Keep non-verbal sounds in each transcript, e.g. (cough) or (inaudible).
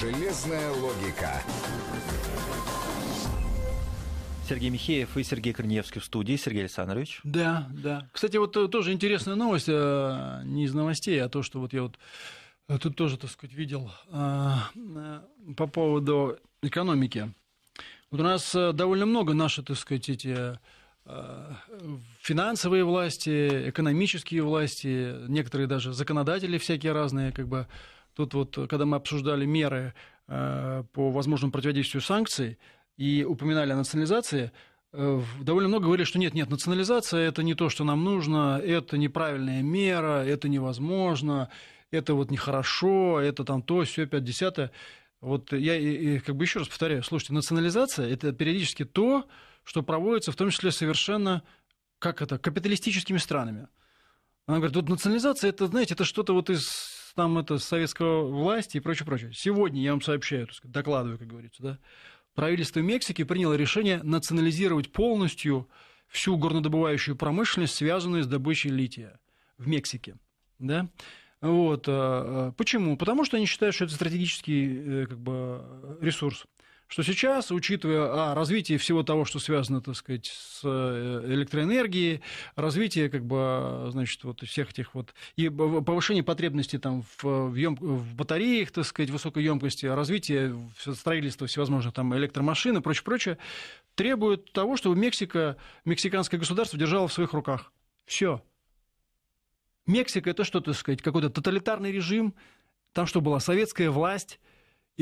Железная логика. Сергей Михеев и Сергей Корнеевский в студии. Сергей Александрович. Да, да. Кстати, вот э, тоже интересная новость, э, не из новостей, а то, что вот я вот э, тут тоже, так сказать, видел по поводу экономики. Вот у нас довольно много наши, так сказать, эти финансовые власти, экономические власти, некоторые даже законодатели всякие разные, как бы Тут вот, э, когда мы обсуждали меры э, по возможному противодействию санкций и упоминали о национализации, э, довольно много говорили, что нет, нет, национализация – это не то, что нам нужно, это неправильная мера, это невозможно, это вот нехорошо, это там то, все, пять, десятое. Вот я и, и, как бы еще раз повторяю, слушайте, национализация – это периодически то, что проводится в том числе совершенно, как это, капиталистическими странами. Она говорит, вот национализация, это, знаете, это что-то вот из там это советского власти и прочее, прочее. Сегодня я вам сообщаю, так сказать, докладываю, как говорится, да, правительство Мексики приняло решение национализировать полностью всю горнодобывающую промышленность, связанную с добычей лития в Мексике. Да? Вот. А, а, почему? Потому что они считают, что это стратегический э, как бы, ресурс что сейчас, учитывая а, развитие всего того, что связано, так сказать, с э, электроэнергией, развитие, как бы, а, значит, вот всех этих вот, и повышение потребности там в, в, ем, в батареях, так сказать, высокой емкости, а развитие строительства всевозможных там электромашин и прочее, прочее, требует того, чтобы Мексика, мексиканское государство держало в своих руках. Все. Мексика это что, так сказать, какой-то тоталитарный режим, там что была советская власть,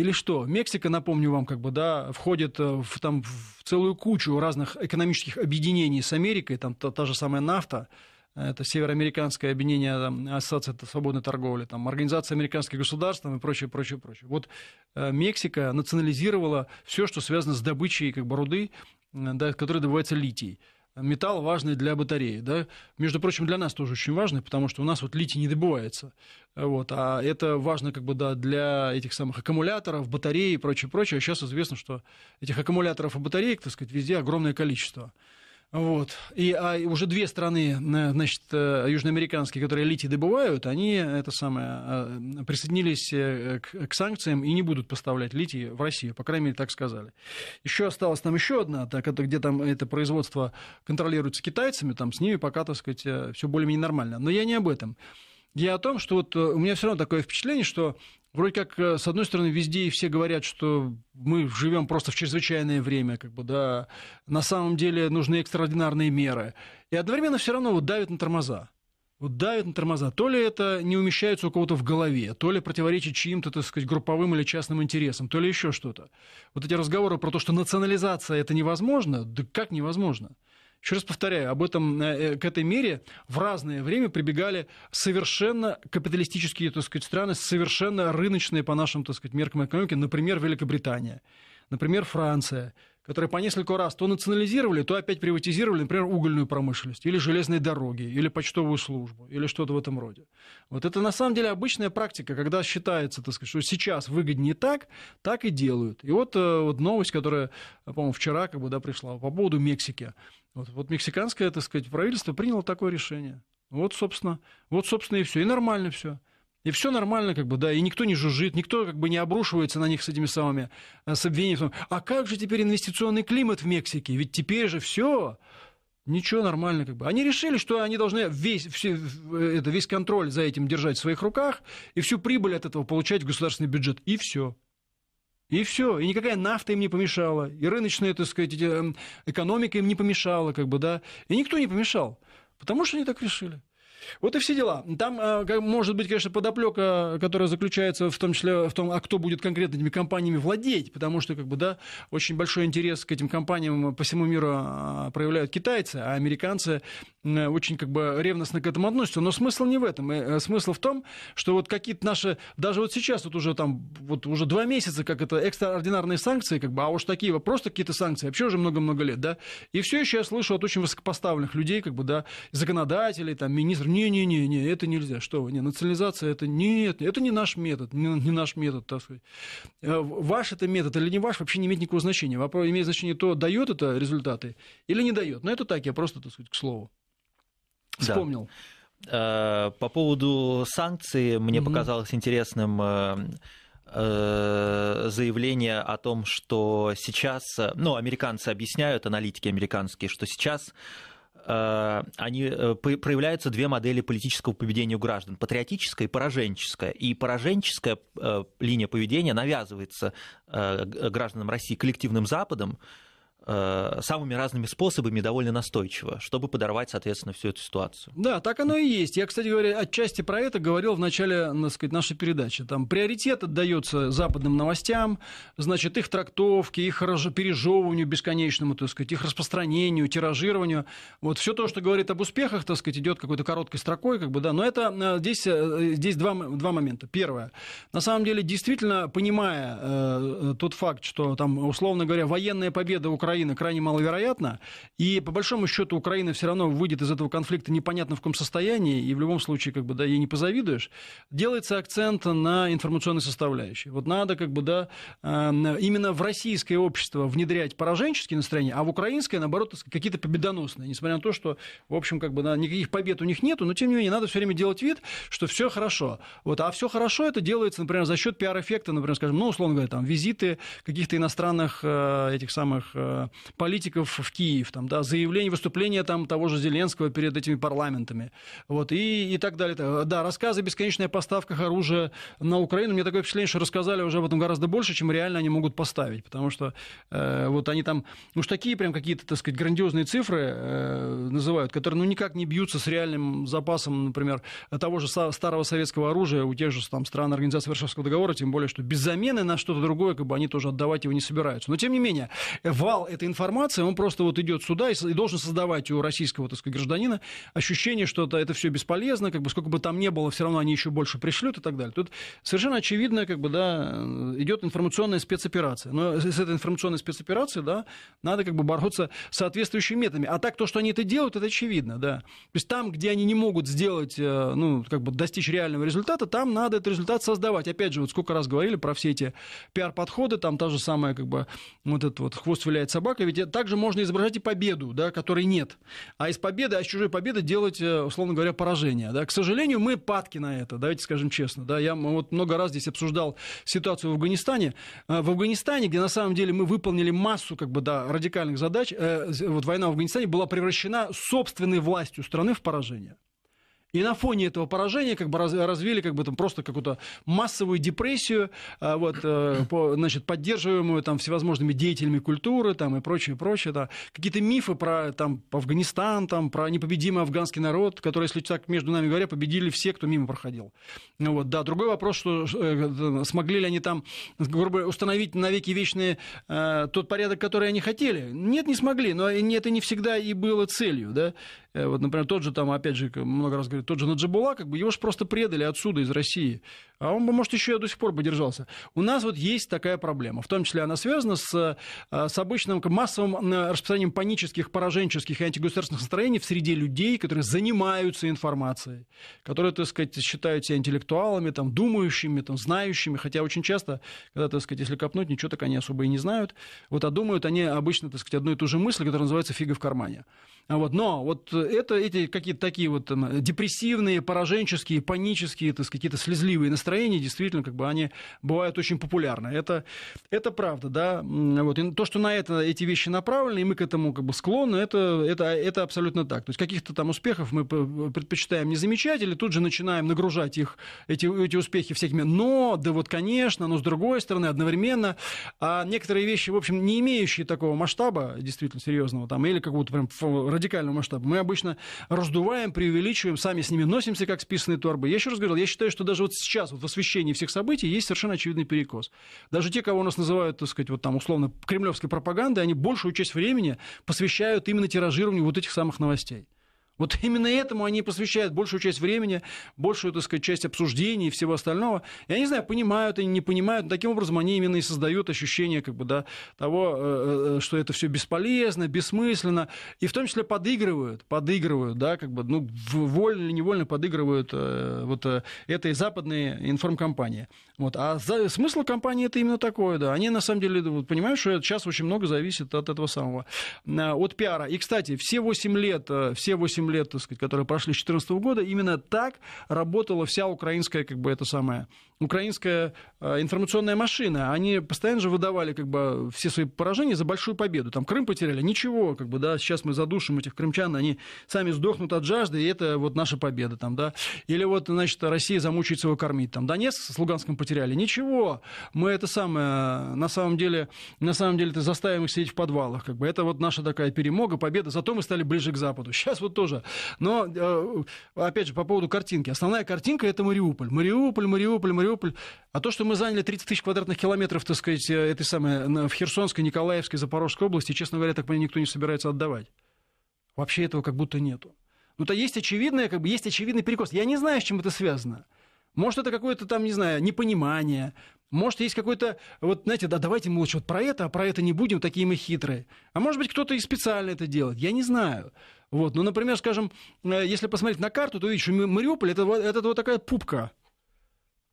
или что? Мексика, напомню вам, как бы, да, входит э, в, там, в целую кучу разных экономических объединений с Америкой, там та, та же самая нафта, э, это Североамериканское объединение там, Ассоциации свободной торговли, там, Организация американских государств там, и прочее, прочее, прочее. Вот э, Мексика национализировала все, что связано с добычей как бы, руды, да, которая добывается литий металл важный для батареи. Да? Между прочим, для нас тоже очень важный, потому что у нас вот литий не добывается. Вот, а это важно как бы, да, для этих самых аккумуляторов, батареи, и прочее, прочее. А сейчас известно, что этих аккумуляторов и батареек, так сказать, везде огромное количество. Вот. И а уже две страны, э, значит, э, южноамериканские, которые литий добывают, они это самое, э, присоединились к, к санкциям и не будут поставлять литий в Россию, по крайней мере, так сказали. Еще осталась там еще одна, так, это, где там это производство контролируется китайцами, там с ними пока, так сказать, все более-менее нормально. Но я не об этом. Я о том, что вот у меня все равно такое впечатление, что вроде как, э, с одной стороны, везде и все говорят, что мы живем просто в чрезвычайное время, как бы, да, на самом деле нужны экстраординарные меры. И одновременно все равно вот давят на тормоза. Вот давят на тормоза. То ли это не умещается у кого-то в голове, то ли противоречит чьим-то, так сказать, групповым или частным интересам, то ли еще что-то. Вот эти разговоры про то, что национализация это невозможно, да как невозможно? Еще раз повторяю, об этом, э, э, к этой мере в разное время прибегали совершенно капиталистические так сказать, страны, совершенно рыночные по нашим так сказать, меркам экономики, например, Великобритания, например, Франция, которые по несколько раз то национализировали, то опять приватизировали, например, угольную промышленность, или железные дороги, или почтовую службу, или что-то в этом роде. Вот это на самом деле обычная практика, когда считается, так сказать, что сейчас выгоднее так, так и делают. И вот, э, вот новость, которая, по-моему, вчера как бы, да, пришла по поводу Мексики. Вот, вот мексиканское, так сказать, правительство приняло такое решение. Вот, собственно, вот, собственно, и все. И нормально все. И все нормально, как бы, да, и никто не жужжит, никто как бы не обрушивается на них с этими самыми, э, с обвинениями. А как же теперь инвестиционный климат в Мексике? Ведь теперь же все, ничего нормально, как бы. Они решили, что они должны весь, все, э, это, весь контроль за этим держать в своих руках и всю прибыль от этого получать в государственный бюджет. И все. И все, и никакая нафта им не помешала, и рыночная, так сказать, эм, экономика им не помешала, как бы, да, и никто не помешал, потому что они так решили. Вот и все дела. Там, э, может быть, конечно, подоплека, которая заключается в том числе в том, а кто будет конкретно этими компаниями владеть, потому что, как бы, да, очень большой интерес к этим компаниям по всему миру а, проявляют китайцы, а американцы э, очень, как бы, ревностно к этому относятся. Но смысл не в этом. Э, смысл в том, что вот какие-то наши, даже вот сейчас, вот уже там, вот уже два месяца, как это экстраординарные санкции, как бы, а уж такие вот просто какие-то санкции, вообще уже много-много лет, да, и все еще я слышу от очень высокопоставленных людей, как бы, да, законодателей, там, министров, не-не-не, это нельзя, что вы, не, национализация это нет, это не наш метод, не, не наш метод, так сказать. Э, ваш это метод или не ваш вообще не имеет никакого значения. Вопрос имеет значение то, дает это результаты или не дает. Но это так, я просто, так сказать, к слову. Вспомнил. Да. Э, по поводу санкций мне угу. показалось интересным э, заявление о том, что сейчас, ну, американцы объясняют, аналитики американские, что сейчас Э, они, э, проявляются две модели политического поведения у граждан. Патриотическая и пораженческая. И э, пораженческая линия поведения навязывается гражданам России коллективным Западом, Э, самыми разными способами довольно настойчиво, чтобы подорвать, соответственно, всю эту ситуацию. Да, так оно и есть. Я, кстати говоря, отчасти про это говорил в начале ну, так сказать, нашей передачи. Там приоритет отдается западным новостям, значит, их трактовке, их пережевыванию бесконечному, так сказать, их распространению, тиражированию. Вот все то, что говорит об успехах, так сказать, идет какой-то короткой строкой, как бы, да. Но это э, здесь, э, здесь два, два момента. Первое. На самом деле, действительно, понимая э, тот факт, что там, условно говоря, военная победа Украины Украины крайне маловероятно. И по большому счету Украина все равно выйдет из этого конфликта непонятно в каком состоянии, и в любом случае, как бы, да, ей не позавидуешь. Делается акцент на информационной составляющей. Вот надо, как бы, да, э, именно в российское общество внедрять пораженческие настроения, а в украинское, наоборот, какие-то победоносные, несмотря на то, что, в общем, как бы, да, никаких побед у них нету, но, тем не менее, надо все время делать вид, что все хорошо. Вот, а все хорошо это делается, например, за счет пиар-эффекта, например, скажем, ну, условно говоря, там, визиты каких-то иностранных э, этих самых э, политиков в Киев, там, да, заявления выступления там, того же Зеленского перед этими парламентами, вот, и, и так далее. Э, да, рассказы о бесконечных поставках оружия на Украину, мне такое впечатление, что рассказали уже об этом гораздо больше, чем реально они могут поставить, потому что э, вот они там, уж такие прям какие-то, так сказать, грандиозные цифры э, называют, которые, ну, никак не бьются с реальным запасом, например, того же старого советского оружия у тех же там стран Организации Варшавского договора, тем более, что без замены на что-то другое, как бы они тоже отдавать его не собираются. Но, тем не менее, вал эта информация, он просто вот идет сюда и, и должен создавать у российского, так сказать, гражданина ощущение, что это, это все бесполезно, как бы сколько бы там ни было, все равно они еще больше пришлют и так далее. Тут совершенно очевидно, как бы, да, э, идет информационная спецоперация. Но с этой информационной спецоперацией, да, надо как бы бороться соответствующими методами. А так то, что они это делают, это очевидно, да. То есть там, где они не могут сделать, э, ну, как бы достичь реального результата, там надо этот результат создавать. Опять же, вот сколько раз говорили про все эти пиар-подходы, там та же самая, как бы, вот этот вот хвост виляет собака, ведь также можно изображать и победу, да, которой нет. А из победы, а из чужой победы делать, э, условно говоря, поражение. Да. К сожалению, мы падки на это, давайте скажем честно. Да. Я вот много раз здесь обсуждал ситуацию в Афганистане. Э, в Афганистане, где на самом деле мы выполнили массу как бы, да, радикальных задач, э, вот война в Афганистане была превращена собственной властью страны в поражение. И на фоне этого поражения как бы развили как бы там просто какую-то массовую депрессию, а, вот, э, значит, поддерживаемую там всевозможными деятелями культуры там и прочее, прочее, да. Какие-то мифы про там Афганистан, там про непобедимый афганский народ, который, если так между нами говоря, победили все, кто мимо проходил. Ну вот, да. Другой вопрос, что э, э, смогли ли они там, грубо говоря, установить навеки вечные тот порядок, который они хотели? Нет, не смогли, но это не всегда и было целью, да. Вот, например, тот же там, опять же, много раз говорил тот же Наджибула, как бы его же просто предали отсюда, из России. А он бы, может, еще и до сих пор бы держался. У нас вот есть такая проблема. В том числе она связана с, э, с обычным массовым э, распространением панических, пораженческих и антигосударственных настроений в среде людей, которые занимаются информацией, которые, так сказать, считают себя интеллектуалами, там, думающими, там, знающими. Хотя очень часто, когда, так сказать, если копнуть, ничего так они особо и не знают. Вот, а думают они обычно, так сказать, одну и ту же мысль, которая называется «фига в кармане». А вот. Но вот это, эти какие-то такие вот там, депрессивные депрессивные, пораженческие, панические, так, какие-то слезливые настроения, действительно, как бы они бывают очень популярны. Это, это правда, да. Вот. И то, что на это эти вещи направлены, и мы к этому как бы склонны, это, это, это абсолютно так. То есть каких-то там успехов мы предпочитаем не замечать, или тут же начинаем нагружать их, эти, эти успехи всякими «но», да вот, конечно, но с другой стороны, одновременно. А некоторые вещи, в общем, не имеющие такого масштаба, действительно серьезного, там, или какого-то прям радикального масштаба, мы обычно раздуваем, преувеличиваем, сами сами с ними носимся, как списанные торбы. Я еще раз говорил, я считаю, что даже вот сейчас, вот в освещении всех событий, есть совершенно очевидный перекос. Даже те, кого у нас называют, так сказать, вот там условно кремлевской пропагандой, они большую часть времени посвящают именно тиражированию вот этих самых новостей. Вот именно этому они посвящают большую часть времени, большую, так сказать, часть обсуждений и всего остального. Я не знаю, понимают они, не понимают. таким образом, они именно и создают ощущение как бы, да, того, э, э, что это все бесполезно, бессмысленно. И в том числе подыгрывают, подыгрывают, да, как бы, ну, вольно или невольно подыгрывают э, вот этой западной информкомпании. Вот. А смысл компании это именно такое, да. Они, на самом деле, вот, понимают, что сейчас очень много зависит от этого самого, от пиара. И, кстати, все 8 лет, все 8 7 лет, так сказать, которые прошли с 2014 года, именно так работала вся украинская, как бы это самое, украинская э, информационная машина. Они постоянно же выдавали как бы, все свои поражения за большую победу. Там Крым потеряли, ничего, как бы, да, сейчас мы задушим этих крымчан, они сами сдохнут от жажды, и это вот наша победа. Там, да. Или вот, значит, Россия замучает его кормить. Там Донецк с Луганском потеряли, ничего, мы это самое, на самом деле, на самом деле, это заставим их сидеть в подвалах. Как бы. Это вот наша такая перемога, победа, зато мы стали ближе к Западу. Сейчас вот тоже но, э, опять же, по поводу картинки. Основная картинка – это Мариуполь. Мариуполь, Мариуполь, Мариуполь. А то, что мы заняли 30 тысяч квадратных километров, так сказать, э, этой самой, э, в Херсонской, Николаевской, Запорожской области, честно говоря, так мне никто не собирается отдавать. Вообще этого как будто нету. Ну, то есть очевидное, как бы, есть очевидный перекос. Я не знаю, с чем это связано. Может, это какое-то там, не знаю, непонимание. Может, есть какой-то, вот, знаете, да, давайте мы лучше вот про это, а про это не будем, такие мы хитрые. А может быть, кто-то и специально это делает. Я не знаю. Вот. Ну, например, скажем, э, если посмотреть на карту, то видишь, Мариуполь это, это вот такая пупка.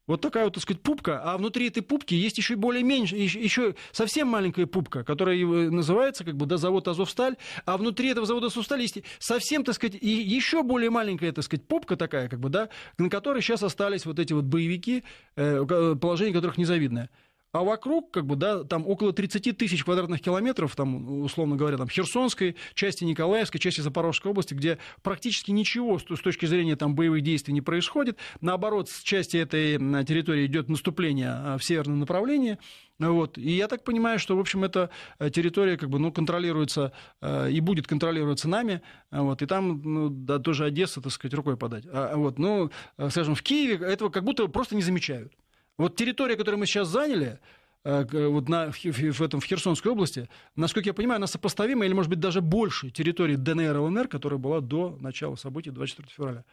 Вот такая вот, так сказать, пупка, а внутри этой пупки есть еще более меньше, еще, еще совсем маленькая пупка, которая э, называется как бы да, завод Азовсталь, а внутри этого завода Азовсталь есть совсем, так сказать, и еще более маленькая, так сказать, пупка такая, как бы, да, на которой сейчас остались вот эти вот боевики, э, положение которых незавидное а вокруг, как бы, да, там около 30 тысяч квадратных километров, там, условно говоря, там, Херсонской, части Николаевской, части Запорожской области, где практически ничего с, точки зрения там, боевых действий не происходит. Наоборот, с части этой территории идет наступление а, в северном направлении. Вот. И я так понимаю, что, в общем, эта э, территория как бы, ну, контролируется э, и будет контролироваться нами. Вот. И там ну, да, тоже Одесса, так сказать, рукой подать. А, вот. Ну, э, скажем, в Киеве этого как будто просто не замечают. Вот территория, которую мы сейчас заняли, э, э, вот на, в, этом, в Херсонской области, насколько я понимаю, она сопоставима или, может быть, даже больше территории ДНР и ЛНР, которая была до начала событий 24 февраля.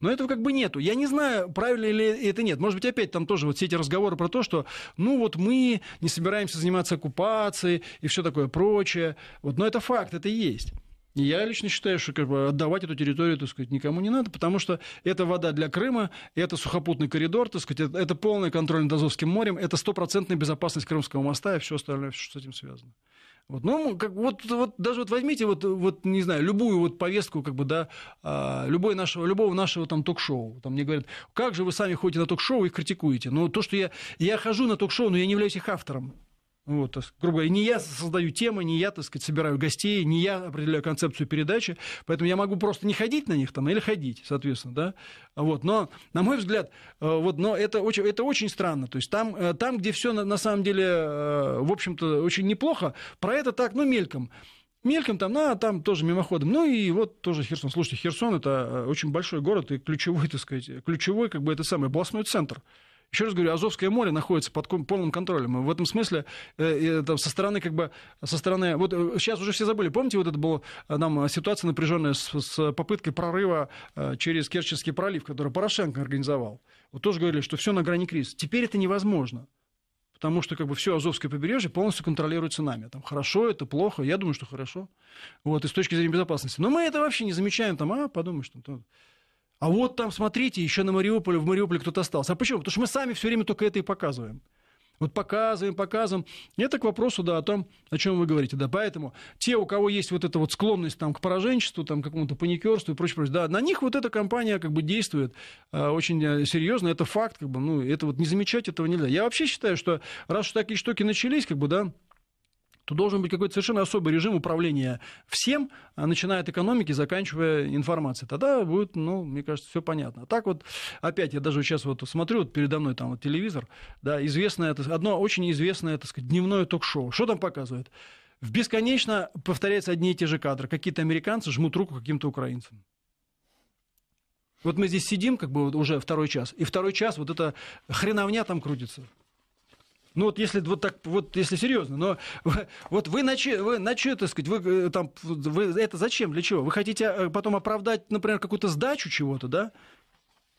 Но этого как бы нету. Я не знаю, правильно ли это нет. Может быть, опять там тоже вот все эти разговоры про то, что ну вот мы не собираемся заниматься оккупацией и все такое прочее. Вот, но это факт, это есть. Я лично считаю, что как бы, отдавать эту территорию, так сказать, никому не надо, потому что это вода для Крыма, это сухопутный коридор, так сказать, это, это полный контроль над Азовским морем, это стопроцентная безопасность Крымского моста и все остальное, все, что с этим связано. Вот, ну, как, вот, вот даже вот возьмите вот, вот, не знаю, любую вот повестку, как бы, да, а, любой нашего, любого нашего там ток-шоу. Там мне говорят, как же вы сами ходите на ток-шоу и критикуете? Ну, то, что я, я хожу на ток-шоу, но я не являюсь их автором. Вот, так, грубо говоря, не я создаю темы, не я, так сказать, собираю гостей, не я определяю концепцию передачи, поэтому я могу просто не ходить на них там или ходить, соответственно, да. Вот, но, на мой взгляд, э, вот, но это очень, это очень странно, то есть там, э, там где все на, на самом деле, э, в общем-то, очень неплохо, про это так, ну, мельком, мельком там, ну а там тоже мимоходом. Ну и вот тоже Херсон. Слушайте, Херсон это очень большой город и ключевой, так сказать, ключевой, как бы это самый областной центр. Еще раз говорю, Азовское море находится под полным контролем. И в этом смысле э, со стороны как бы со стороны... Вот сейчас э, уже все забыли. Помните, вот это была там, э, ситуация напряженная с, с попыткой прорыва через Керченский пролив, который Порошенко организовал? Вот тоже говорили, что все на грани кризиса. Теперь это невозможно потому что как бы все Азовское побережье полностью контролируется нами. Там хорошо, это плохо, я думаю, что хорошо. Вот, и с точки зрения безопасности. Но мы это вообще не замечаем, там, а, подумаешь, там, то а вот там, смотрите, еще на Мариуполе, в Мариуполе кто-то остался. А почему? Потому что мы сами все время только это и показываем. Вот показываем, показываем. Это к вопросу, да, о том, о чем вы говорите. Да, поэтому те, у кого есть вот эта вот склонность там, к пораженчеству, там, к какому-то паникерству и прочее, прочее, да, на них вот эта компания как бы действует а, э, очень серьезно. Это факт, как бы, ну, это вот не замечать этого нельзя. Я вообще считаю, что раз уж такие штуки начались, как бы, да, то должен быть какой-то совершенно особый режим управления всем, а, начиная от экономики, заканчивая информацией. Тогда будет, ну, мне кажется, все понятно. А так вот, опять, я даже сейчас вот смотрю, вот передо мной там вот телевизор, да, известное, одно очень известное, так сказать, дневное ток-шоу. Что там показывает? В бесконечно повторяются одни и те же кадры. Какие-то американцы жмут руку каким-то украинцам. Вот мы здесь сидим, как бы вот уже второй час, и второй час вот эта хреновня там крутится. Ну вот если вот так, вот если серьезно, но (laughs) вот вы на вы на че, так сказать, вы э, там, вы это зачем, для чего? Вы хотите э, потом оправдать, например, какую-то сдачу чего-то, да?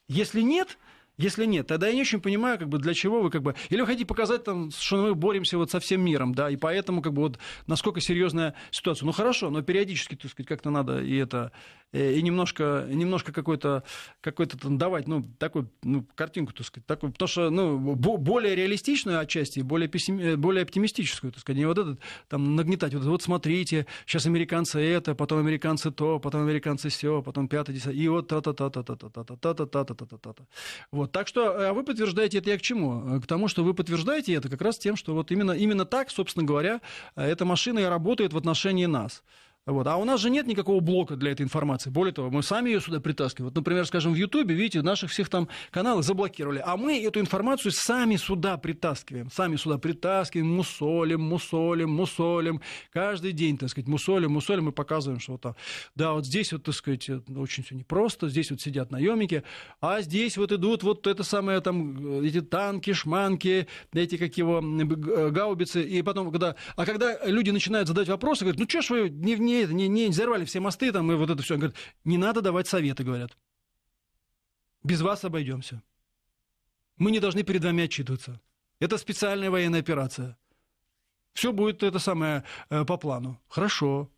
Если нет, если нет, тогда я не очень понимаю, как бы для чего вы как бы. Или вы хотите показать, там, что мы боремся вот со всем миром, да, и поэтому, как бы, вот насколько серьезная ситуация. Ну хорошо, но периодически, так сказать, как-то надо и это, э, и немножко, немножко какой-то какой то там давать, ну, такую ну, картинку, так сказать, такую, потому что, ну, более реалистичную отчасти, более, пессим... Э, более оптимистическую, так сказать, не вот этот, там, нагнетать, вот, вот смотрите, сейчас американцы это, потом американцы то, потом американцы все, потом пятое, десятое, и вот та-та-та-та-та-та-та-та-та-та-та-та-та. Вот вот, так что э, а вы подтверждаете это я к чему? Э, к тому, что вы подтверждаете это как раз тем, что вот именно, именно так, собственно говоря, э, эта машина и работает в отношении нас. Вот. А у нас же нет никакого блока для этой информации. Более того, мы сами ее сюда притаскиваем. Вот, например, скажем, в Ютубе, видите, наших всех там каналы заблокировали. А мы эту информацию сами сюда притаскиваем. Сами сюда притаскиваем, мусолим, мусолим, мусолим. Каждый день, так сказать, мусолим, мусолим Мы показываем, что вот там, да, вот здесь вот, так сказать, очень все непросто, здесь вот сидят наемники, а здесь вот идут вот это самое там, э, эти танки, шманки, эти, какие его, э, гаубицы. И потом, когда... А когда люди начинают задать вопросы, говорят, ну что ж вы не, не не, не, не взорвали все мосты там и вот это все. Говорят, не надо давать советы, говорят. Без вас обойдемся. Мы не должны перед вами отчитываться. Это специальная военная операция. Все будет это самое э, по плану. Хорошо.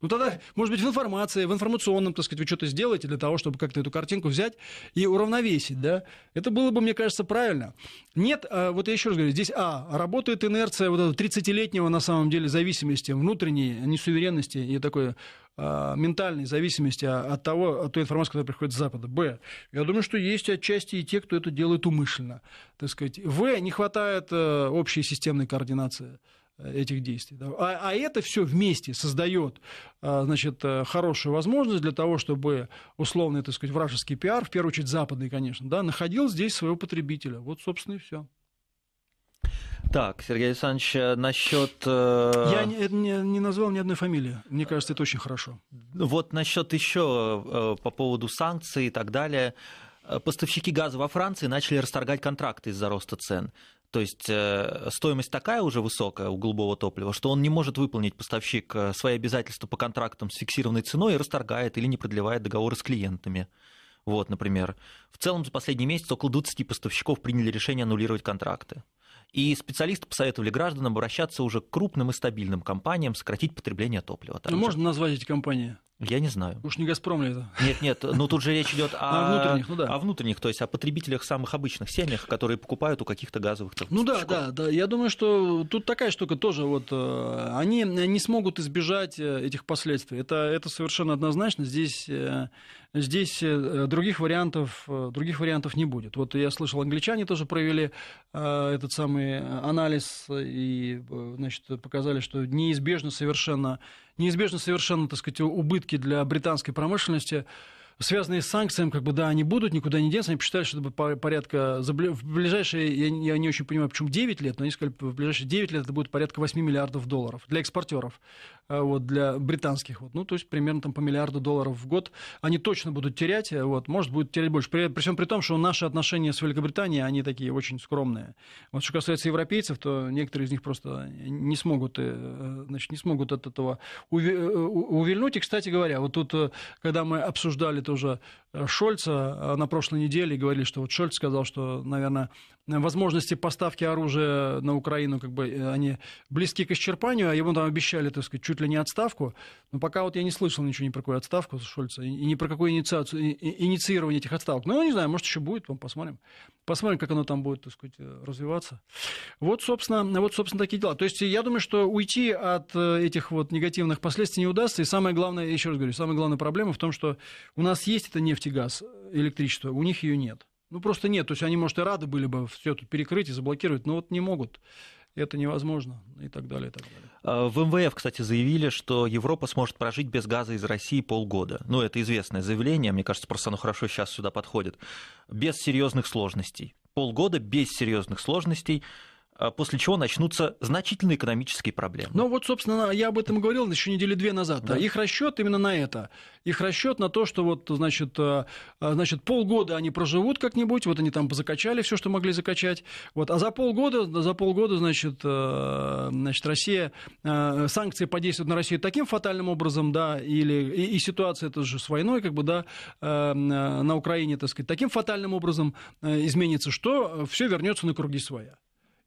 Ну тогда, может быть, в информации, в информационном, так сказать, вы что-то сделаете для того, чтобы как-то эту картинку взять и уравновесить, да? Это было бы, мне кажется, правильно. Нет, а, вот я еще раз говорю, здесь, а, работает инерция вот этого 30-летнего, на самом деле, зависимости, внутренней а несуверенности и такой а, ментальной зависимости от того, от той информации, которая приходит с Запада. Б. Я думаю, что есть отчасти и те, кто это делает умышленно. Так сказать. В. Не хватает э, общей системной координации этих действий. А, а это все вместе создает а, значит, э, хорошую возможность для того, чтобы условный, так сказать, вражеский пиар, в первую очередь западный, конечно, да, находил здесь своего потребителя. Вот, собственно, и все. Так, Сергей Александрович, э, насчет... Э, Я не, не, не назвал ни одной фамилии. Мне кажется, это очень хорошо. Вот насчет еще по поводу санкций и так далее поставщики газа во Франции начали расторгать контракты из-за роста цен. То есть э, стоимость такая уже высокая у голубого топлива, что он не может выполнить поставщик э, свои обязательства по контрактам с фиксированной ценой и расторгает или не продлевает договоры с клиентами. Вот, например. В целом за последний месяц около 20 поставщиков приняли решение аннулировать контракты. И специалисты посоветовали гражданам обращаться уже к крупным и стабильным компаниям, сократить потребление топлива. Ну, Также. Можно назвать эти компании? Я не знаю. Уж не «Газпром» ли это? Нет, нет, ну тут же речь идет (laughs) о... о внутренних, ну да. О внутренних, то есть о потребителях самых обычных семьях, которые покупают у каких-то газовых там, Ну да, да, да, я думаю, что тут такая штука тоже, вот, э, они не смогут избежать э, этих последствий, это, это совершенно однозначно, здесь, э, здесь других, вариантов, других вариантов не будет. Вот я слышал, англичане тоже провели этот самый анализ и, значит, показали, что неизбежно совершенно неизбежно совершенно, так сказать, убытки для британской промышленности связанные с санкциями, как бы, да, они будут, никуда не денутся. Они посчитали, что это порядка... В ближайшие, я, не очень понимаю, почему 9 лет, но они сказали, в ближайшие 9 лет это будет порядка 8 миллиардов долларов для экспортеров. Э, вот, для британских. Вот, ну, то есть примерно там по миллиарду долларов в год они точно будут терять, э, вот, может, будут терять больше. При, причем при том, что наши отношения с Великобританией, они такие очень скромные. Вот что касается европейцев, то некоторые из них просто не смогут, э, значит, не смогут от этого увильнуть. И, кстати говоря, вот тут, когда мы обсуждали тоже Шольца на прошлой неделе, говорили, что вот Шольц сказал, что, наверное, возможности поставки оружия на Украину, как бы, они близки к исчерпанию, а ему там обещали, так сказать, чуть чуть ли не отставку, но пока вот я не слышал ничего ни про какую отставку Шольца, и ни про какую инициацию, инициирование этих отставок. Ну, я не знаю, может, еще будет, ну, посмотрим. Посмотрим, как оно там будет, так сказать, э, развиваться. Вот, собственно, вот, собственно, такие дела. То есть я думаю, что уйти от э, этих вот негативных последствий не удастся. И самое главное, еще раз говорю, самая главная проблема в том, что у нас есть это нефть и газ, электричество, у них ее нет. Ну, просто нет. То есть они, может, и рады были бы все тут перекрыть и заблокировать, но вот не могут это невозможно и так далее, и так далее. А, в МВФ, кстати, заявили, что Европа сможет прожить без газа из России полгода. Ну, это известное заявление, мне кажется, просто оно хорошо сейчас сюда подходит. Без серьезных сложностей. Полгода без серьезных сложностей – а, после чего начнутся значительные экономические проблемы. Ну вот, собственно, я об этом говорил еще недели две назад. Да. Их расчет именно на это. Их расчет на то, что вот, значит, а, а, значит, полгода они проживут как-нибудь, вот они там закачали все, что могли закачать. Вот, а за полгода, за полгода, значит, значит, Россия, санкции подействуют на Россию таким фатальным образом, да, или и, и ситуация это же с войной, как бы, да, на Украине, так сказать, таким фатальным образом изменится, что все вернется на круги своя.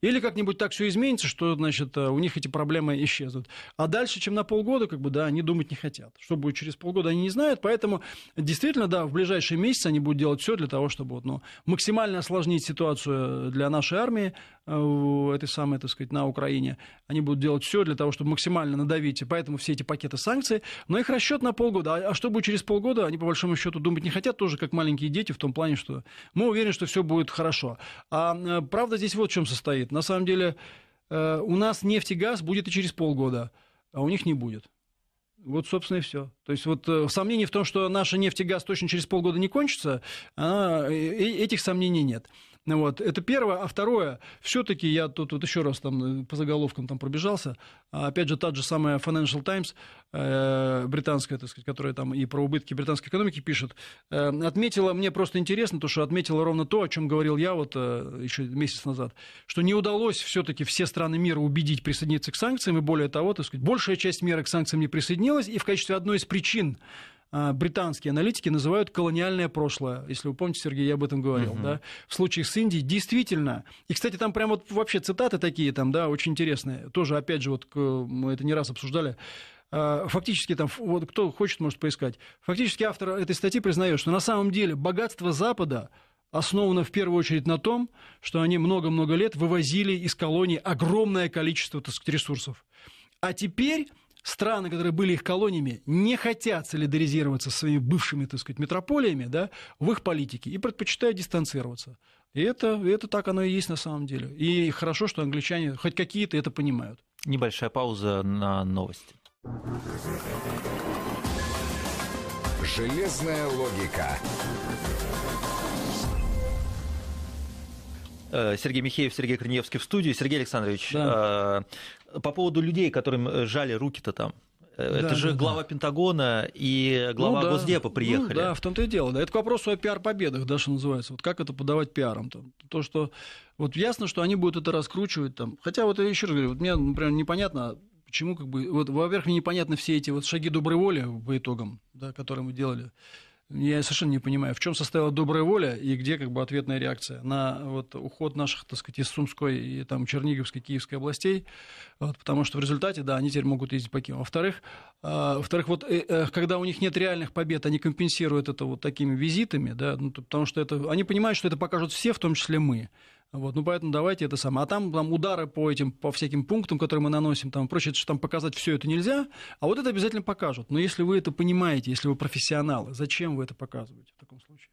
Или как-нибудь так все изменится, что, значит, э, у них эти проблемы исчезнут. А дальше, чем на полгода, как бы, да, они думать не хотят. Что будет через полгода, они не знают. Поэтому, действительно, да, в ближайшие месяцы они будут делать все для того, чтобы вот, ну, максимально осложнить ситуацию э, для нашей армии, э, этой самой, так сказать, на Украине. Они будут делать все для того, чтобы максимально надавить. И поэтому все эти пакеты санкций. Но их расчет на полгода. А, а что будет через полгода, они, по большому счету, думать не хотят, тоже как маленькие дети, в том плане, что мы уверены, что все будет хорошо. А правда здесь вот в чем состоит. На самом деле э, у нас нефть и газ будет и через полгода, а у них не будет. Вот, собственно, и все. То есть, вот э, сомнений в том, что наша нефть и газ точно через полгода не кончится, она, э, этих сомнений нет. Ну вот. Это первое. А второе, все-таки я тут вот еще раз там э, по заголовкам там пробежался. А, опять же, та же самая Financial Times, э, британская, так сказать, которая там и про убытки британской экономики пишет, э, отметила, мне просто интересно, то, что отметила ровно то, о чем говорил я вот еще месяц назад, что не удалось все-таки все страны мира убедить присоединиться к санкциям, и более того, так сказать, большая часть мира к санкциям не присоединилась, и в качестве одной из причин а, британские аналитики называют колониальное прошлое. Если вы помните, Сергей, я об этом говорил. Угу. Да? В случае с Индией действительно. И, кстати, там прям вот вообще цитаты такие там, да, очень интересные. Тоже, опять же, вот мы это не раз обсуждали а, фактически там, вот кто хочет, может поискать. Фактически автор этой статьи признает, что на самом деле богатство Запада основано в первую очередь на том, что они много-много лет вывозили из колонии огромное количество так сказать, ресурсов. А теперь страны, которые были их колониями, не хотят солидаризироваться со своими бывшими, так сказать, метрополиями, да, в их политике и предпочитают дистанцироваться. И это, это так оно и есть на самом деле. И хорошо, что англичане хоть какие-то это понимают. Небольшая пауза на новости. Железная логика. Э, Сергей Михеев, Сергей Криневский в студии. Сергей Александрович, да. Э, по поводу людей, которым э, жали руки-то там. Э, это да, же да, глава да. Пентагона и глава ну, да. Госдепа ну приехали. Ну, да, в том-то и дело. Да. Это к вопросу о пиар-победах, да, что называется. Вот как это подавать пиаром? -то? То, что вот ясно, что они будут это раскручивать там. Хотя вот я еще раз говорю, вот мне, например, непонятно, почему как бы... Вот, во-первых, мне непонятно все эти вот шаги доброй воли по итогам, да, которые мы делали. Я совершенно не понимаю, в чем состояла добрая воля и где как бы ответная реакция на вот уход наших, так сказать, из Сумской и там Черниговской, Киевской областей, вот, потому что в результате, да, они теперь могут ездить по Киеву. Во-вторых, э, во-вторых, вот э, э, когда у них нет реальных побед, они компенсируют это вот такими визитами, да, ну, потому что это, они понимают, что это покажут все, в том числе мы. Вот, ну поэтому давайте это самое. А там, там удары по этим, по всяким пунктам, которые мы наносим, там прочее, что там показать все это нельзя, а вот это обязательно покажут. Но если вы это понимаете, если вы профессионалы, зачем вы это показываете в таком случае?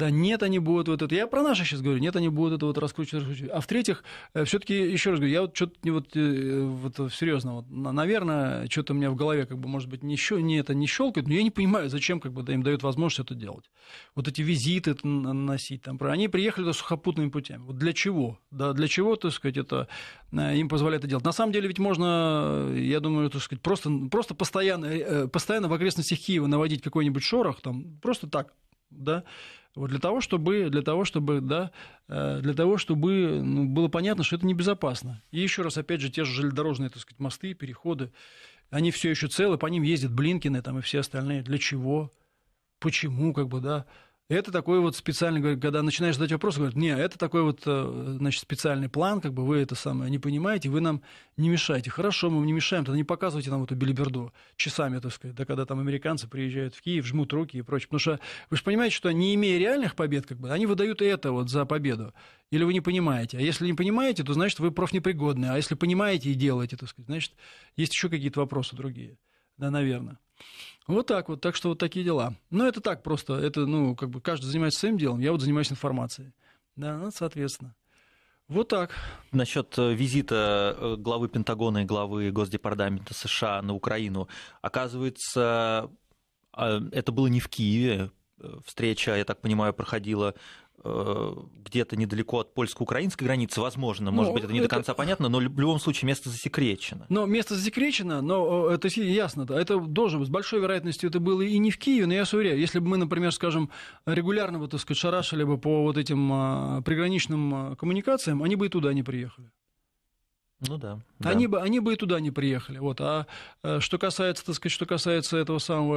Да нет, они будут вот это. Я про наши сейчас говорю. Нет, они будут это вот раскручивать, раскручивать. А в-третьих, э, все-таки еще раз говорю, я вот что-то не вот, э, вот э, серьезно, вот, наверное, что-то у меня в голове как бы может быть не, щел, не это не щелкает, но я не понимаю, зачем как бы да, им дают возможность это делать. Вот эти визиты наносить там, они приехали да, сухопутными путями. Вот для чего? Да, для чего, так сказать, это им позволяет это делать? На самом деле ведь можно, я думаю, так сказать, просто, просто постоянно, постоянно в окрестностях Киева наводить какой-нибудь шорох, там, просто так, да, вот для того, чтобы, для того, чтобы, да, э, для того, чтобы ну, было понятно, что это небезопасно. И еще раз, опять же, те же железнодорожные, так сказать, мосты, переходы, они все еще целы, по ним ездят Блинкины там и все остальные. Для чего? Почему, как бы, да? Это такой вот специальный, когда начинаешь задать вопрос, говорят, не, это такой вот, э, значит, специальный план, как бы вы это самое не понимаете, вы нам не мешаете. Хорошо, мы вам не мешаем, тогда не показывайте нам эту билиберду часами, так сказать, да, когда там американцы приезжают в Киев, жмут руки и прочее. Потому что вы же понимаете, что не имея реальных побед, как бы, они выдают это вот за победу. Или вы не понимаете. А если не понимаете, то значит вы профнепригодны. А если понимаете и делаете, так сказать, значит, есть еще какие-то вопросы другие. Да, наверное. Вот так вот, так что вот такие дела. Но ну, это так просто, это, ну, как бы каждый занимается своим делом, я вот занимаюсь информацией. Да, ну, соответственно. Вот так. Насчет э, визита э, главы Пентагона и главы Госдепартамента США на Украину. Оказывается, э, это было не в Киеве. Встреча, я так понимаю, проходила Э, где-то недалеко от польско-украинской границы, возможно, ну, может ну, быть, это не это... до конца понятно, но в любом случае место засекречено. Но место засекречено, но э, это ясно, да, это должен, с большой вероятностью это было и не в Киеве, но я уверяю, если бы мы, например, скажем, регулярно вот так сказать, шарашили бы по вот этим а, приграничным а, коммуникациям, они бы и туда не приехали. Ну да. да. Они, бы, они бы и туда не приехали. Вот. А э, что касается, так сказать, что касается этого самого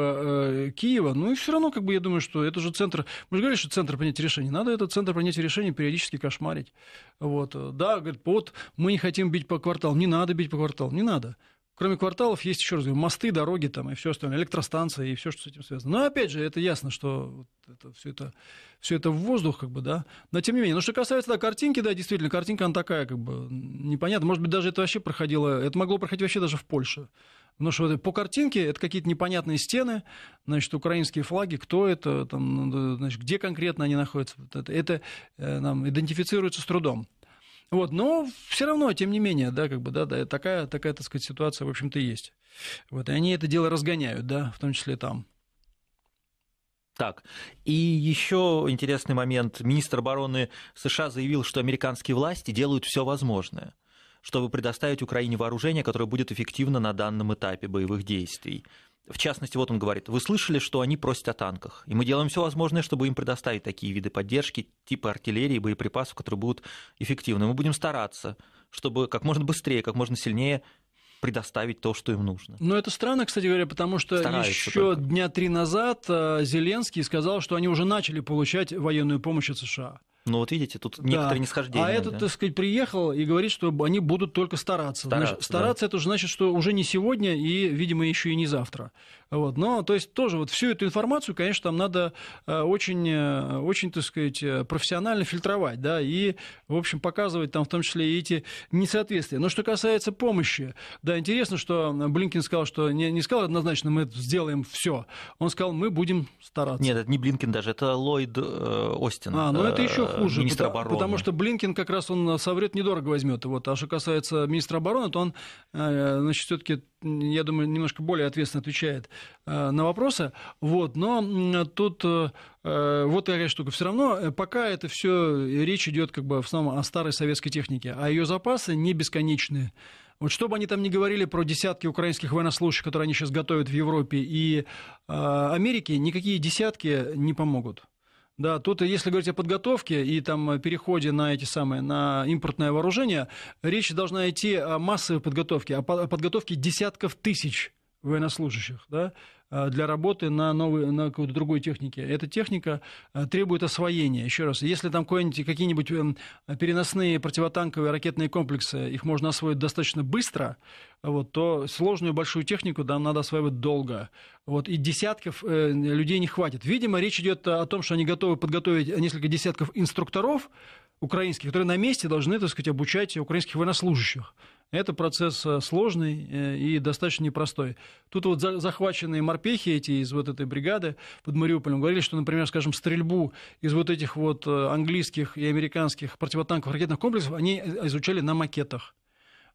э, Киева, ну и все равно, как бы я думаю, что это же центр. Мы же говорили, что центр принятия решений. Надо этот центр принятия решений периодически кошмарить. Вот. Э, да, говорит, вот мы не хотим бить по кварталам. Не надо бить по кварталам, не надо кроме кварталов, есть, еще раз говорю, мосты, дороги там и все остальное, электростанции и все, что с этим связано. Но опять же, это ясно, что это, все, это, все это в воздух, как бы, да. Но тем не менее, ну что касается да, картинки, да, действительно, картинка она такая, как бы, непонятно. Может быть, даже это вообще проходило, это могло проходить вообще даже в Польше. Потому что по картинке это какие-то непонятные стены, значит, украинские флаги, кто это, там, ну, значит, где конкретно они находятся. Это, это э, нам идентифицируется с трудом. Вот, но все равно, тем не менее, да, как бы, да, да, такая, такая, так сказать, ситуация, в общем-то, есть. Вот, и они это дело разгоняют, да, в том числе там. Так, и еще интересный момент. Министр обороны США заявил, что американские власти делают все возможное, чтобы предоставить Украине вооружение, которое будет эффективно на данном этапе боевых действий. В частности, вот он говорит, вы слышали, что они просят о танках, и мы делаем все возможное, чтобы им предоставить такие виды поддержки, типа артиллерии, боеприпасов, которые будут эффективны. Мы будем стараться, чтобы как можно быстрее, как можно сильнее предоставить то, что им нужно. Но ну, это странно, кстати говоря, потому что еще дня три назад э, Зеленский сказал, что они уже начали получать военную помощь от США. Ну вот видите, тут да. некоторые нисхождения. А этот, да? так сказать, приехал и говорит, что они будут только стараться. Стараться, значит, стараться да. это уже значит, что уже не сегодня и, видимо, еще и не завтра. Вот. Но, то есть, тоже вот всю эту информацию, конечно, там надо э, очень, э, очень, так сказать, э, профессионально фильтровать, да, и, в общем, показывать там в том числе и эти несоответствия. Но что касается помощи, да, интересно, что Блинкин сказал, что не, не сказал однозначно, мы сделаем все. Он сказал, мы будем стараться. Нет, это не Блинкин даже, это Ллойд э, Остин. А, ну это еще хуже, министра потому, обороны. Потому что Блинкин как раз он соврет недорого возьмет. Вот. А что касается министра обороны, то он, э, значит, все-таки, я думаю, немножко более ответственно отвечает э, на вопросы. Вот. Но тут э, вот такая штука. Все равно пока это все речь идет как бы в основном о старой советской технике, а ее запасы не бесконечные. Вот что бы они там ни говорили про десятки украинских военнослужащих, которые они сейчас готовят в Европе и э, Америке, никакие десятки не помогут. Да, тут, если говорить о подготовке и там э, переходе на эти самые, на импортное вооружение, речь должна идти о массовой подготовке, о подготовке десятков тысяч военнослужащих, да, а, для работы на, новой, на какой-то другой технике. Эта техника а, требует освоения. Еще раз, если там какие-нибудь эм, переносные противотанковые ракетные комплексы, их можно освоить достаточно быстро, вот, то сложную большую технику там надо осваивать долго. Вот, и десятков э, людей не хватит. Видимо, речь идет о том, что они готовы подготовить несколько десятков инструкторов украинских, которые на месте должны, так сказать, обучать украинских военнослужащих. Это процесс э, сложный э, и достаточно непростой. Тут вот захваченные морпехи эти из вот этой бригады под Мариуполем говорили, что, например, скажем, стрельбу из вот этих вот э, английских и американских противотанковых ракетных комплексов они изучали на макетах.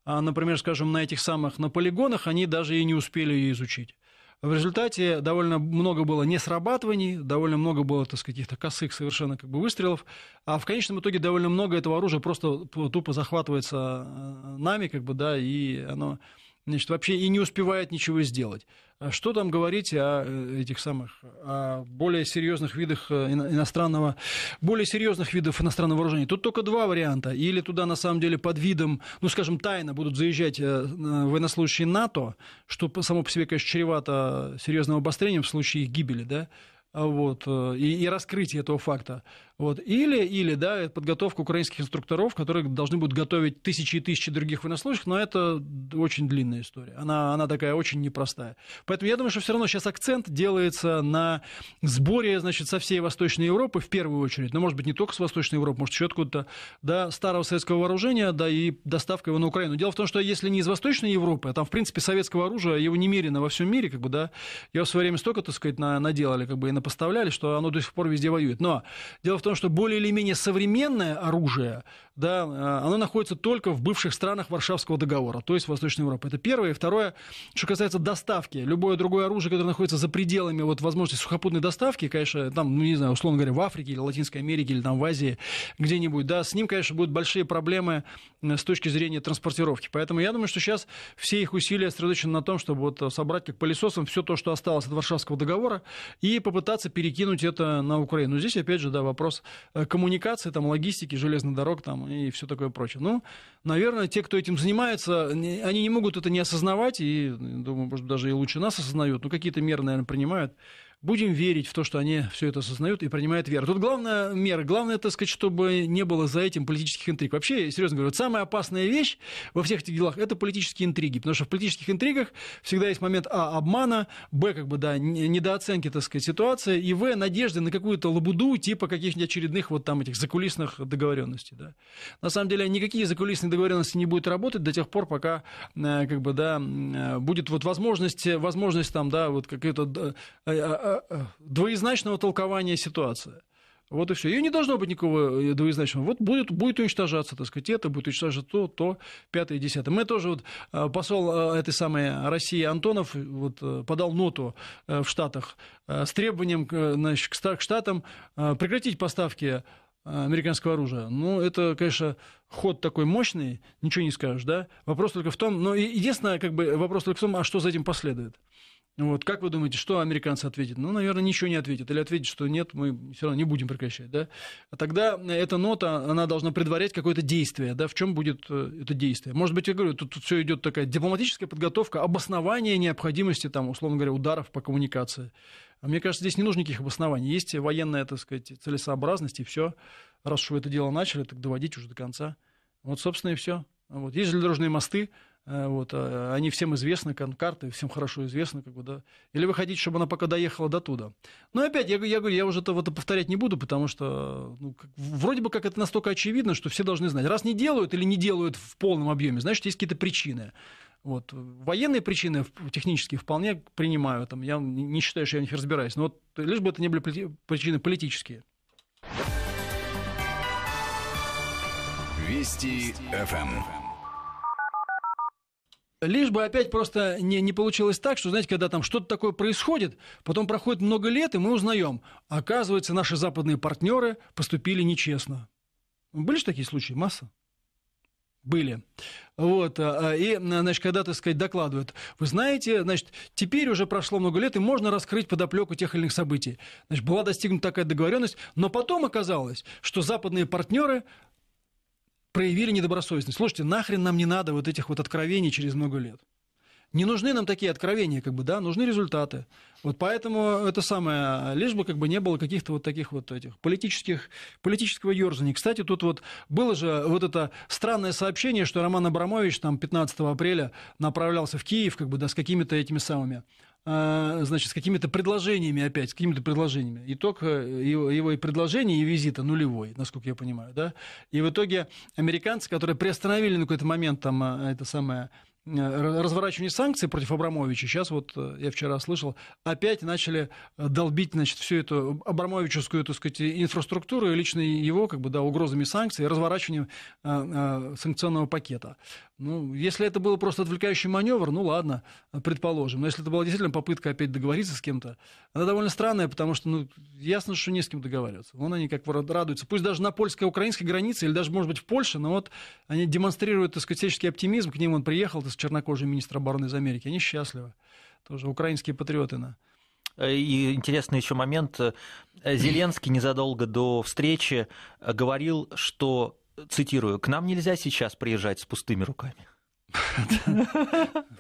А, например, скажем, на этих самых, на полигонах они даже и не успели ее изучить. В результате довольно много было несрабатываний, довольно много было, так сказать, каких-то косых совершенно как бы выстрелов, а в конечном итоге довольно много этого оружия просто тупо захватывается э, нами, как бы, да, и оно значит, вообще и не успевает ничего сделать. А что там говорить о э, этих самых, о более серьезных видах э, иностранного, более серьезных видов иностранного вооружения? Тут только два варианта. Или туда, на самом деле, под видом, ну, скажем, тайно будут заезжать э, военнослужащие НАТО, что само по себе, конечно, чревато серьезным обострением в случае их гибели, да, а вот, и, и раскрытие этого факта. Вот. Или, или да, подготовка украинских инструкторов, которые должны будут готовить тысячи и тысячи других военнослужащих, но это очень длинная история. Она, она такая очень непростая. Поэтому я думаю, что все равно сейчас акцент делается на сборе, значит, со всей Восточной Европы в первую очередь. Но, ну, может быть, не только с Восточной Европы, может, еще откуда-то да старого советского вооружения, да и доставка его на Украину. Дело в том, что если не из Восточной Европы, а там, в принципе, советского оружия, его немерено во всем мире, как бы, да, его в свое время столько, так сказать, на, наделали, как бы, и напоставляли, что оно до сих пор везде воюет. Но дело в том, потому что более или менее современное оружие, да, э, оно находится только в бывших странах Варшавского договора, то есть Восточной Европы. Это первое. И второе, что касается доставки. Любое другое оружие, которое находится за пределами вот, возможности сухопутной доставки, конечно, там, ну, не знаю, условно говоря, в Африке или Латинской Америке или там в Азии где-нибудь, да, с ним, конечно, будут большие проблемы э, с точки зрения транспортировки. Поэтому я думаю, что сейчас все их усилия сосредоточены на том, чтобы вот собрать как пылесосом все то, что осталось от Варшавского договора, и попытаться перекинуть это на Украину. Здесь, опять же, да, вопрос Э, коммуникации, там, логистики, железных дорог там, и все такое прочее. Ну, наверное, те, кто этим занимается, они не могут это не осознавать, и, думаю, может, даже и лучше нас осознают, но какие-то меры, наверное, принимают. Будем верить в то, что они все это осознают и принимают веру. Тут главная мера, главное, так сказать, чтобы не было за этим политических интриг. Вообще, серьезно говорю, вот самая опасная вещь во всех этих делах – это политические интриги, потому что в политических интригах всегда есть момент а обмана, б как бы да недооценки, так сказать, ситуации, и в надежды на какую-то лабуду типа каких-нибудь очередных вот там этих закулисных договоренностей. Да. На самом деле никакие закулисные договоренности не будут работать до тех пор, пока э, как бы да э, будет вот возможность возможность там да вот какая то э, Э, э, двоезначного толкования ситуации. Вот и все. Ее не должно быть никакого э, двоезначного. Вот будет, будет уничтожаться, так сказать, это, будет уничтожаться то, то, пятое, десятое. Мы тоже, вот посол этой самой России Антонов вот, подал ноту в Штатах с требованием значит, к Штатам прекратить поставки американского оружия. Ну, это, конечно, ход такой мощный, ничего не скажешь, да? Вопрос только в том, но единственное, как бы, вопрос только в том, а что за этим последует? Ну вот, как вы думаете, что американцы ответят? Ну, наверное, ничего не ответят. Или ответят, что нет, мы все равно не будем прекращать. Да? А тогда эта нота, она должна предварять какое-то действие. Да? В чем будет э, это действие? Может быть, я говорю, тут, тут все идет такая дипломатическая подготовка, обоснование необходимости, там, условно говоря, ударов по коммуникации. А мне кажется, здесь не нужно никаких обоснований. Есть военная, так сказать, целесообразность, и все. Раз уж вы это дело начали, так доводить уже до конца. Вот, собственно, и все. Вот. Есть железнодорожные мосты, Э, вот, а, они всем известны, карты всем хорошо известны. Как бы, да. Или вы хотите, чтобы она пока доехала до туда. Но опять, я, я говорю, я уже это, вот повторять не буду, потому что ну, как, вроде бы как это настолько очевидно, что все должны знать. Раз не делают или не делают в полном объеме, значит, есть какие-то причины. Вот. Военные причины технические вполне принимаю. Там, я не считаю, что я в них разбираюсь. Но вот, лишь бы это не были причины политические. Вести, Вести. ФМ. Лишь бы опять просто не, не получилось так, что, знаете, когда там что-то такое происходит, потом проходит много лет, и мы узнаем, оказывается, наши западные партнеры поступили нечестно. Были же такие случаи, масса? были. Вот, а, а, и, значит, когда, так сказать, докладывают. Вы знаете, значит, теперь уже прошло много лет, и можно раскрыть подоплеку тех или иных событий. Значит, была достигнута такая договоренность, но потом оказалось, что западные партнеры проявили недобросовестность. Слушайте, нахрен нам не надо вот этих вот откровений через много лет. Не нужны нам такие откровения, как бы, да, нужны результаты. Вот поэтому это самое, лишь бы как бы не было каких-то вот таких вот этих политических, политического ерзания. Кстати, тут вот было же вот это странное сообщение, что Роман Абрамович там 15 апреля направлялся в Киев, как бы, да, с какими-то этими самыми Э, значит, с какими-то предложениями опять, с какими-то предложениями. Итог э, его, его и предложения, и визита нулевой, насколько я понимаю, да. И в итоге американцы, которые приостановили на какой-то момент там э, это самое разворачивание санкций против Абрамовича. Сейчас вот я вчера слышал, опять начали долбить, значит, всю эту абрамовическую, так сказать, инфраструктуру и лично его, как бы, да, угрозами санкций и разворачиванием санкционного пакета. Ну, если это был просто отвлекающий маневр, ну ладно, предположим. Но если это была действительно попытка опять договориться с кем-то, она довольно странная, потому что ну, ясно, что не с кем договариваться. Вон они как радуются. Пусть даже на польско-украинской границе, или даже, может быть, в Польше, но вот они демонстрируют, так сказать, всяческий оптимизм. К ним он приехал, это с чернокожим министром, обороны из Америки. Они счастливы. Тоже украинские патриоты. На. Э, и интересный еще момент. Э, Зеленский незадолго до встречи э, говорил, что цитирую, к нам нельзя сейчас приезжать с пустыми руками.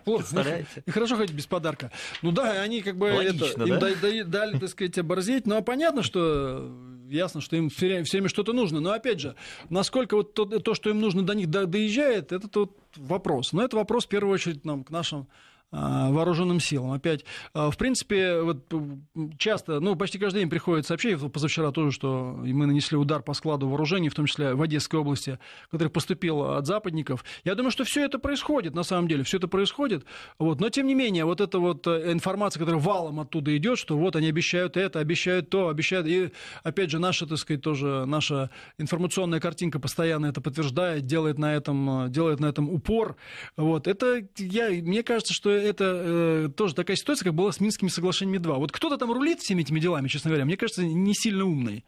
Плохо. И хорошо хоть без подарка. Ну да, они как бы им дали, так сказать, оборзеть. Ну а понятно, что ясно, что им все время что-то нужно. Но опять же, насколько вот то, что им нужно до них доезжает, это тот вопрос. Но это вопрос в первую очередь нам, к нашим а, вооруженным силам. Опять, а, в принципе, вот часто, ну, почти каждый день приходит сообщение, позавчера тоже, что мы нанесли удар по складу вооружений, в том числе в Одесской области, который поступил от западников. Я думаю, что все это происходит, на самом деле, все это происходит. Вот. Но, тем не менее, вот эта вот э, информация, которая валом оттуда идет, что вот они обещают это, обещают то, обещают... И, опять же, наша, так сказать, тоже, наша информационная картинка постоянно это подтверждает, делает на этом, э, делает на этом упор. Вот. Это, я, мне кажется, что это э, тоже такая ситуация, как была с Минскими соглашениями 2. Вот кто-то там рулит всеми этими делами, честно говоря, мне кажется, не сильно умный.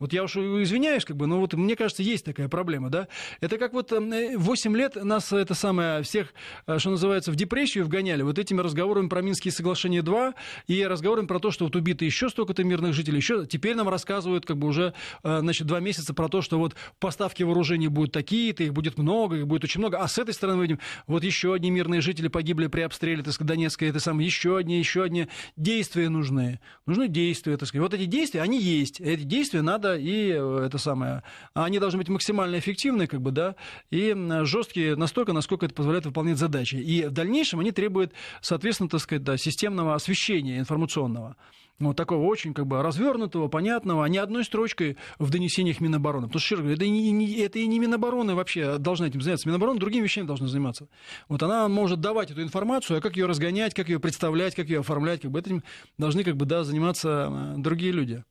Вот я уж извиняюсь, как бы, но вот мне кажется, есть такая проблема, да? Это как вот 8 эм, э, лет нас э, это самое, всех, э, что называется, в депрессию вгоняли вот этими разговорами про Минские соглашения 2 и разговорами про то, что вот убиты еще столько-то мирных жителей, еще теперь нам рассказывают как бы уже, значит, два месяца про то, что вот поставки вооружений будут такие-то, их будет много, их будет очень много, а с этой стороны мы видим, вот еще одни мирные жители погибли при обстреле, так сказать, Донецка, это самое, еще одни, еще одни действия нужны, нужны действия, так сказать. Вот эти действия, они есть, эти действия надо надо, и э, это самое. Они должны быть максимально эффективны, как бы, да, и жесткие настолько, насколько это позволяет выполнять задачи. И в дальнейшем они требуют, соответственно, так сказать, да, системного освещения информационного вот такого очень как бы развернутого, понятного, а не одной строчкой в донесениях Минобороны. Потому что, говорю, это, и не, это и не Минобороны вообще должна этим заниматься. Минобороны другими вещами должна заниматься. Вот она может давать эту информацию, а как ее разгонять, как ее представлять, как ее оформлять, как бы этим должны как бы, да, заниматься э, другие люди.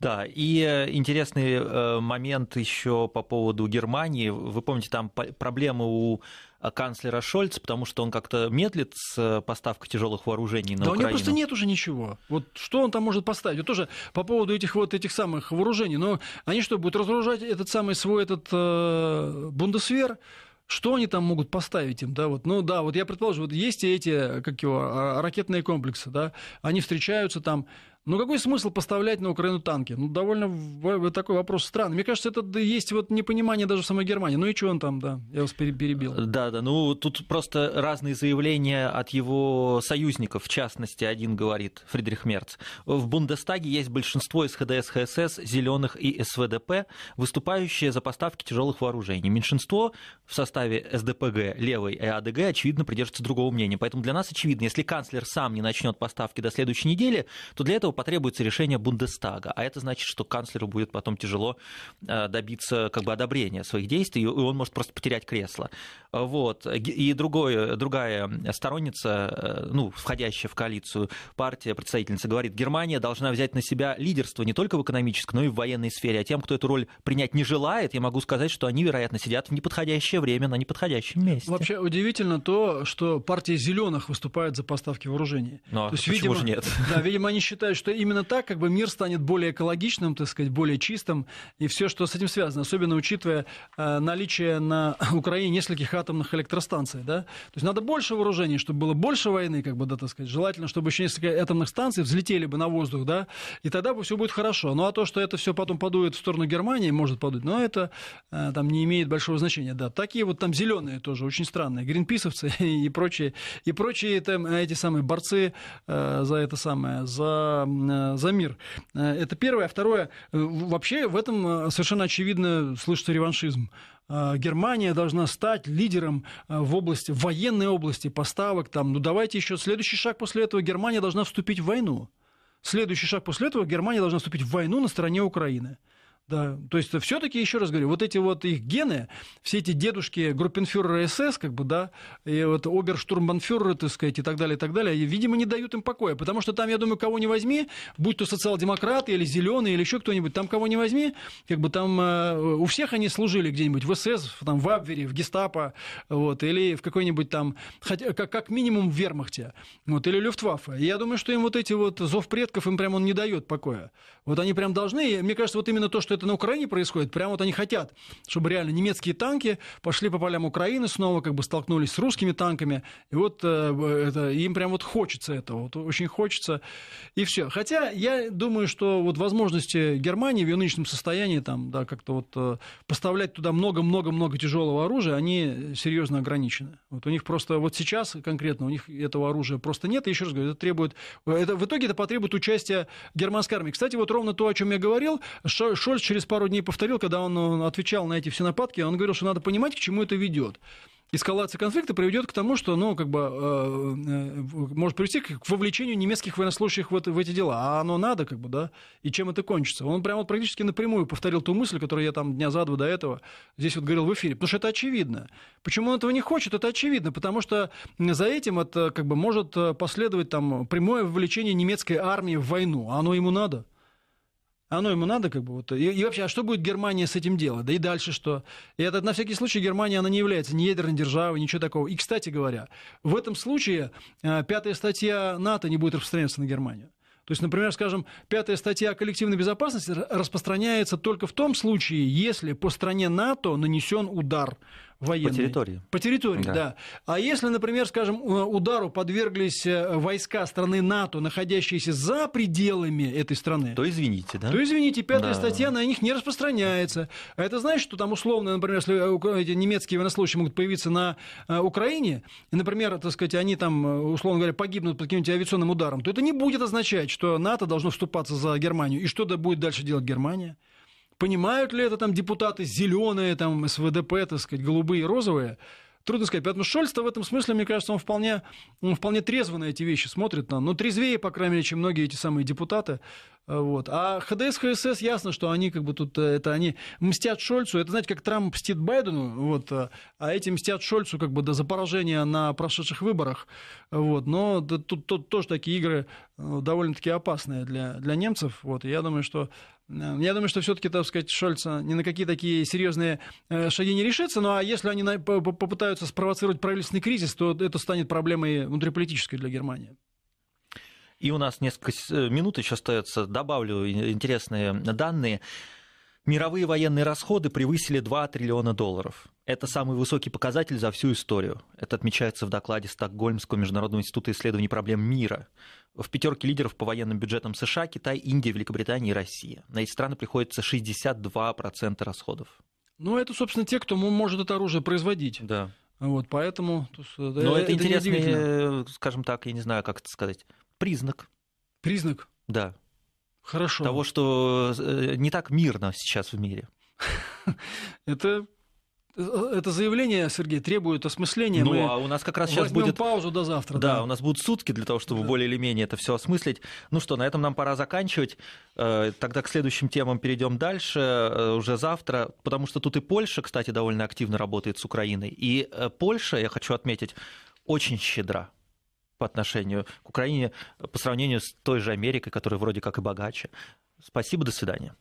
Да, и э, интересный э, момент еще по поводу Германии. Вы помните, там проблемы у э, канцлера Шольца, потому что он как-то медлит с поставкой тяжелых вооружений на да Украину. Да у него просто нет уже ничего. Вот что он там может поставить? Вот тоже по поводу этих вот этих самых вооружений. Но они что, будут разоружать этот самый свой этот э, бундесвер? Что они там могут поставить им, да, вот, ну да, вот я предположу, вот есть эти, как его, а, ракетные комплексы, да, они встречаются там, ну какой смысл поставлять на Украину танки? Ну довольно такой вопрос странный. Мне кажется, это есть вот непонимание даже в самой Германии. Ну и что он там, да? Я вас перебил. Э, да, да. Ну тут просто разные заявления от его союзников. В частности, один говорит, Фридрих Мерц. В Бундестаге есть большинство из ХДС, ХСС, Зеленых и СВДП, выступающие за поставки тяжелых вооружений. Меньшинство в составе СДПГ, Левой и АДГ, очевидно, придерживается другого мнения. Поэтому для нас очевидно, если канцлер сам не начнет поставки до следующей недели, то для этого этого потребуется решение Бундестага, а это значит, что канцлеру будет потом тяжело э, добиться как бы одобрения своих действий, и он может просто потерять кресло. Вот. И другое, другая сторонница, э, ну, входящая в коалицию партия, представительница, говорит, Германия должна взять на себя лидерство не только в экономической, но и в военной сфере. А тем, кто эту роль принять не желает, я могу сказать, что они, вероятно, сидят в неподходящее время на неподходящем месте. Вообще удивительно то, что партия зеленых выступает за поставки вооружений. Но ну, а то есть, почему видимо, же нет? Да, видимо, они считают, что именно так как бы мир станет более экологичным, так сказать, более чистым, и все, что с этим связано, особенно учитывая э, наличие на (laughs) Украине нескольких атомных электростанций, да, то есть надо больше вооружений, чтобы было больше войны, как бы, да, так сказать, желательно, чтобы еще несколько атомных станций взлетели бы на воздух, да, и тогда бы все будет хорошо, ну а то, что это все потом подует в сторону Германии, может подуть, но это э, там не имеет большого значения, да, такие вот там зеленые тоже очень странные, гринписовцы (laughs) и прочие, и прочие там, э, эти самые борцы э, за это самое, за Э, за мир. Э, это первое. А второе, э, вообще в этом совершенно очевидно слышится реваншизм. Германия должна стать лидером в области, в военной области поставок. Там, ну давайте еще следующий шаг после этого. Германия должна вступить в войну. Следующий шаг после этого Германия должна вступить в войну на стороне Украины. Да, то есть все-таки, еще раз говорю, вот эти вот их гены, все эти дедушки группенфюрера СС, как бы, да, и вот оберштурмбанфюреры, так сказать, и так далее, и так далее, видимо, не дают им покоя, потому что там, я думаю, кого не возьми, будь то социал-демократы или зеленые, или еще кто-нибудь, там кого не возьми, как бы там э, у всех они служили где-нибудь в СС, там, в Абвере, в Гестапо, вот, или в какой-нибудь там, хотя, как, как минимум в Вермахте, вот, или Люфтваффе. я думаю, что им вот эти вот зов предков, им прям он не дает покоя. Вот они прям должны, мне кажется, вот именно то, что это на Украине происходит. Прямо вот они хотят, чтобы реально немецкие танки пошли по полям Украины, снова как бы столкнулись с русскими танками. И вот э, это, им прям вот хочется этого, вот очень хочется. И все. Хотя я думаю, что вот возможности Германии в ее нынешнем состоянии там, да, как-то вот э, поставлять туда много-много-много тяжелого оружия, они серьезно ограничены. Вот у них просто вот сейчас конкретно у них этого оружия просто нет. И еще раз говорю, это требует... Э, это, в итоге это потребует участия германской армии. Кстати, вот ровно то, о чем я говорил, Шольц Гутерс через пару дней повторил, когда он э, отвечал на эти все нападки, он говорил, что надо понимать, к чему это ведет эскалация конфликта приведет к тому, что, ну, как бы, э, э может привести к вовлечению немецких военнослужащих в, это, в эти дела. А оно надо, как бы, да? И чем это кончится? Он прямо вот практически напрямую повторил ту мысль, которую я там дня за два до этого здесь вот говорил в эфире. Потому что это очевидно. Почему он этого не хочет, это очевидно. Потому что за этим это, как бы, может э, последовать там прямое вовлечение немецкой армии в войну. А оно ему надо. А оно ему надо, как бы вот. И, и вообще, а что будет Германия с этим делом Да и дальше что? И это на всякий случай Германия она не является ни ядерной державой, ничего такого. И кстати говоря, в этом случае э, пятая статья НАТО не будет распространяться на Германию. То есть, например, скажем, пятая статья о коллективной безопасности распространяется только в том случае, если по стране НАТО нанесен удар военные. По территории. По территории, да. да. А если, например, скажем, удару подверглись э, войска страны НАТО, находящиеся за пределами этой страны. То извините, да? То извините, пятая да. статья на них не распространяется. А это значит, что там условно, например, если э, эти немецкие военнослужащие могут появиться на э, Украине, и, например, так сказать, они там, условно говоря, погибнут под каким-нибудь авиационным ударом, то это не будет означать, что НАТО должно вступаться за Германию. И что да будет дальше делать Германия? Понимают ли это там депутаты зеленые, там СВДП, так сказать, голубые, розовые? Трудно сказать. Поэтому Шольц-то в этом смысле, мне кажется, он вполне, он вполне трезво на эти вещи смотрит на. Но ну, трезвее, по крайней мере, чем многие эти самые депутаты. Э, вот. А ХДС, ХСС, ясно, что они как бы тут, э, это они мстят Шольцу. Это, знаете, как Трамп мстит Байдену, вот, э, а эти мстят Шольцу как бы да, за поражение на прошедших выборах. Вот. Но тут, тут тоже такие игры довольно-таки опасные для, для немцев. Вот. я думаю, что я думаю, что все-таки, так сказать, Шольц ни на какие такие серьезные э, шаги не решится. Ну а если они попытаются спровоцировать правительственный кризис, то это станет проблемой внутриполитической для Германии. И у нас несколько э, минут еще остается. Добавлю интересные данные. Мировые военные расходы превысили 2 триллиона долларов. Это самый высокий показатель за всю историю. Это отмечается в докладе Стокгольмского международного института исследований проблем мира. В пятерке лидеров по военным бюджетам США Китай, Индия, Великобритания и Россия. На эти страны приходится 62% расходов. Ну, это, собственно, те, кто может это оружие производить. Да. Вот, поэтому... Э, Но это, это интересный, э, скажем так, я не знаю, как это сказать, признак. Признак? Да. Хорошо. того, что э, не так мирно сейчас в мире. (laughs) Это это заявление, Сергей, требует осмысления. Ну, Мы а у нас как раз сейчас будет... паузу до завтра. Да, да, у нас будут сутки для того, чтобы да. более или менее это все осмыслить. Ну что, на этом нам пора заканчивать. Э, тогда к следующим темам перейдем дальше, э, уже завтра. Потому что тут и Польша, кстати, довольно активно работает с Украиной. И Польша, я хочу отметить, очень щедра по отношению к Украине по сравнению с той же Америкой, которая вроде как и богаче. Спасибо, до свидания.